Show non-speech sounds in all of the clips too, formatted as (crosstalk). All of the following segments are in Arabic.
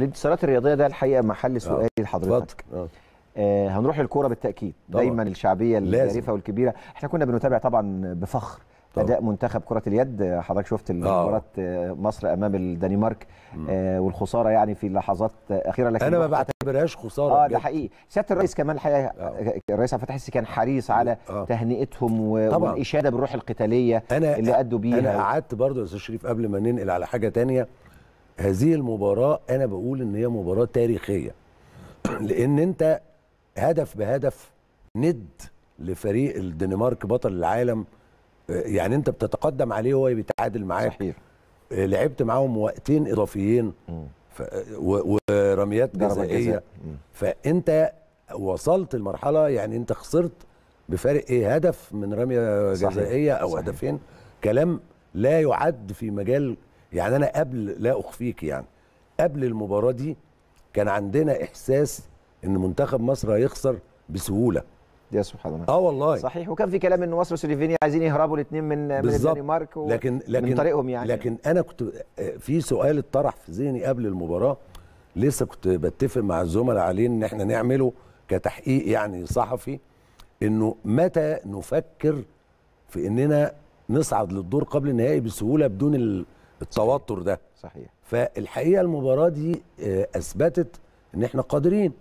الانتصارات الرياضيه ده الحقيقه محل آه. سؤالي لحضرتك آه. آه هنروح للكوره بالتاكيد طبعا. دايما الشعبيه الجريفه والكبيره احنا كنا بنتابع طبعا بفخر طبعا. اداء منتخب كره اليد آه، حضرتك شفت مباراه مصر امام الدنمارك آه والخساره يعني في لحظات اخيره لكن انا ما بعتبرهاش خساره اه ده حقيقي سياده الرئيس كمان الحقيقه الرئيس عبد الفتاح السيسي كان حريص على أوه. تهنئتهم والاشاده بالروح القتاليه أنا اللي ادوا بيها انا قعدت برضه يا استاذ شريف قبل ما ننقل على حاجه ثانيه هذه المباراه انا بقول ان هي مباراه تاريخيه (clears throat) لان انت هدف بهدف ند لفريق الدنمارك بطل العالم آه، يعني انت بتتقدم عليه وهو بيتعادل معاك صحيح آه، لعبت معاهم وقتين اضافيين ف... آه، و... ورميات جزائيه فانت وصلت المرحله يعني انت خسرت بفارق ايه هدف من رميه جزائيه او صحيح. هدفين كلام لا يعد في مجال يعني انا قبل لا اخفيك يعني قبل المباراه دي كان عندنا احساس ان منتخب مصر هيخسر بسهوله يا سبحان الله اه والله صحيح وكان في كلام ان مصر وسلوفينيا عايزين يهربوا الاثنين من من الدنمارك و... لكن لكن من طريقهم يعني لكن انا كنت في سؤال اتطرح في ذهني قبل المباراه لسه كنت بتفق مع الزملاء عليه ان احنا نعمله كتحقيق يعني صحفي انه متى نفكر في اننا نصعد للدور قبل النهائي بسهوله بدون ال... التوتر ده صحيح فالحقيقه المباراه دي آه، اثبتت ان احنا قادرين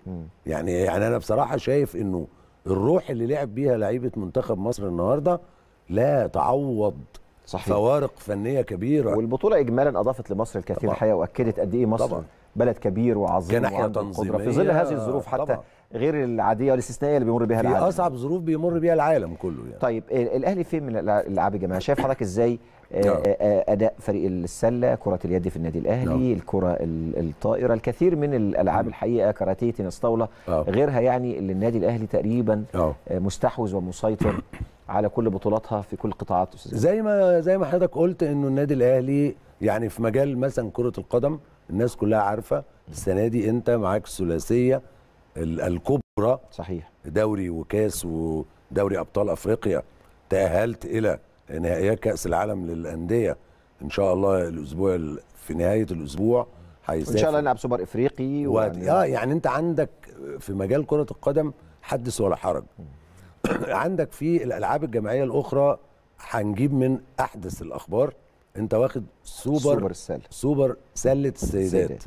يعني يعني انا بصراحه شايف انه الروح اللي لعب بيها لعيبه منتخب مصر النهارده لا تعوض صحيح. فوارق فنيه كبيره والبطوله اجمالا اضافت لمصر الكثير الحقيقه واكدت قد ايه مصر طبعا. بلد كبير وعظيم كناحيه تنظيميه في ظل هذه الظروف حتى طبعا. غير العاديه والاستثنائيه اللي بيمر بها العالم في اصعب ظروف بيمر بها العالم كله يعني طيب الاهلي فين من الالعاب يا جماعه شايف حضرتك ازاي آه، نعم. آه، آه، اداء فريق السله كره اليد في النادي الاهلي نعم. الكره الطائره الكثير من الالعاب نعم. الحقيقه كاراتيه تنس طاوله نعم. غيرها يعني اللي النادي الاهلي تقريبا أوه. مستحوذ ومسيطر على كل بطولاتها في كل قطاعات زي ما زي ما حضرتك قلت انه النادي الاهلي يعني في مجال مثلا كره القدم الناس كلها عارفه السنه دي انت معاك الثلاثيه الكبرى صحيح دوري وكاس ودوري ابطال افريقيا تاهلت الى نهائيات كاس العالم للانديه ان شاء الله الاسبوع في نهايه الاسبوع هيسافر ان شاء الله نلعب سوبر افريقي و... اه يعني انت عندك في مجال كره القدم حدث ولا حرج عندك في الالعاب الجماعيه الاخرى هنجيب من احدث الاخبار انت واخد سوبر سوبر السله سوبر سله السيدات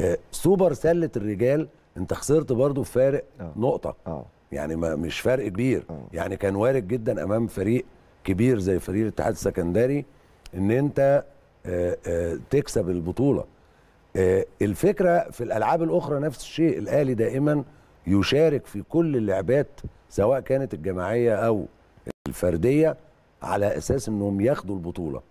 آه سوبر سله الرجال انت خسرت برضو بفارق أوه. نقطه أوه. يعني ما مش فرق كبير أوه. يعني كان وارد جدا امام فريق كبير زي فريق الاتحاد السكندري ان انت آه آه تكسب البطوله آه الفكره في الالعاب الاخرى نفس الشيء الاهلي دائما يشارك في كل اللعبات سواء كانت الجماعيه او الفرديه على اساس انهم ياخدوا البطوله